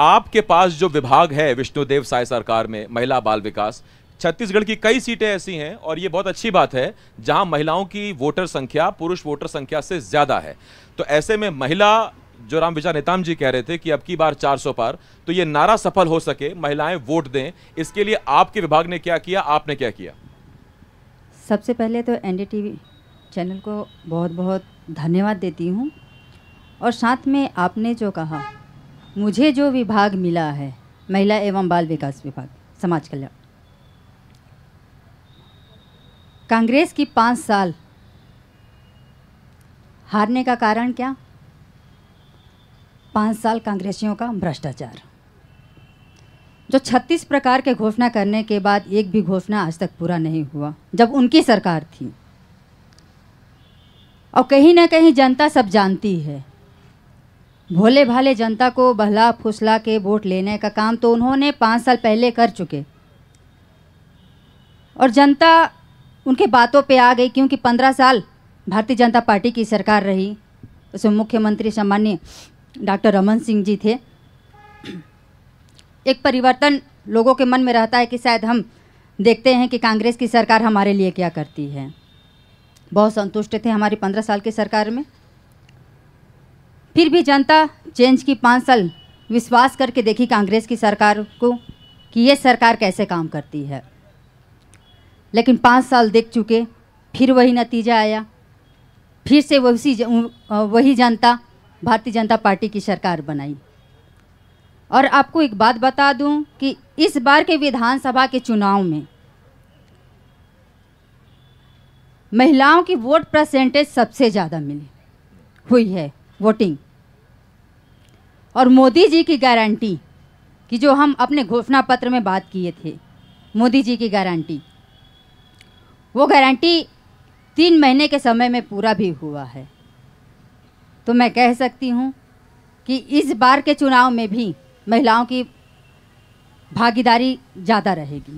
आपके पास जो विभाग है विष्णुदेव साय सरकार में महिला बाल विकास छत्तीसगढ़ की कई सीटें ऐसी हैं और ये बहुत अच्छी बात है जहां महिलाओं की वोटर संख्या पुरुष वोटर संख्या से ज़्यादा है तो ऐसे में महिला जो राम विजय नेताम जी कह रहे थे कि अब की बार 400 पार तो ये नारा सफल हो सके महिलाएं वोट दें इसके लिए आपके विभाग ने क्या किया आपने क्या किया सबसे पहले तो एन चैनल को बहुत बहुत धन्यवाद देती हूँ और साथ में आपने जो कहा मुझे जो विभाग मिला है महिला एवं बाल विकास विभाग समाज कल्याण कांग्रेस की पाँच साल हारने का कारण क्या पाँच साल कांग्रेसियों का भ्रष्टाचार जो 36 प्रकार के घोषणा करने के बाद एक भी घोषणा आज तक पूरा नहीं हुआ जब उनकी सरकार थी और कहीं ना कहीं जनता सब जानती है भोले भाले जनता को बहला फुसला के वोट लेने का काम तो उन्होंने पाँच साल पहले कर चुके और जनता उनके बातों पे आ गई क्योंकि पंद्रह साल भारतीय जनता पार्टी की सरकार रही उसमें मुख्यमंत्री सामान्य डॉक्टर रमन सिंह जी थे एक परिवर्तन लोगों के मन में रहता है कि शायद हम देखते हैं कि कांग्रेस की सरकार हमारे लिए क्या करती है बहुत संतुष्ट थे हमारी पंद्रह साल की सरकार में फिर भी जनता चेंज की पाँच साल विश्वास करके देखी कांग्रेस की सरकार को कि ये सरकार कैसे काम करती है लेकिन पाँच साल देख चुके फिर वही नतीजा आया फिर से वही वही जनता भारतीय जनता पार्टी की सरकार बनाई और आपको एक बात बता दूं कि इस बार के विधानसभा के चुनाव में महिलाओं की वोट परसेंटेज सबसे ज़्यादा मिली हुई है वोटिंग और मोदी जी की गारंटी कि जो हम अपने घोषणा पत्र में बात किए थे मोदी जी की गारंटी वो गारंटी तीन महीने के समय में पूरा भी हुआ है तो मैं कह सकती हूँ कि इस बार के चुनाव में भी महिलाओं की भागीदारी ज़्यादा रहेगी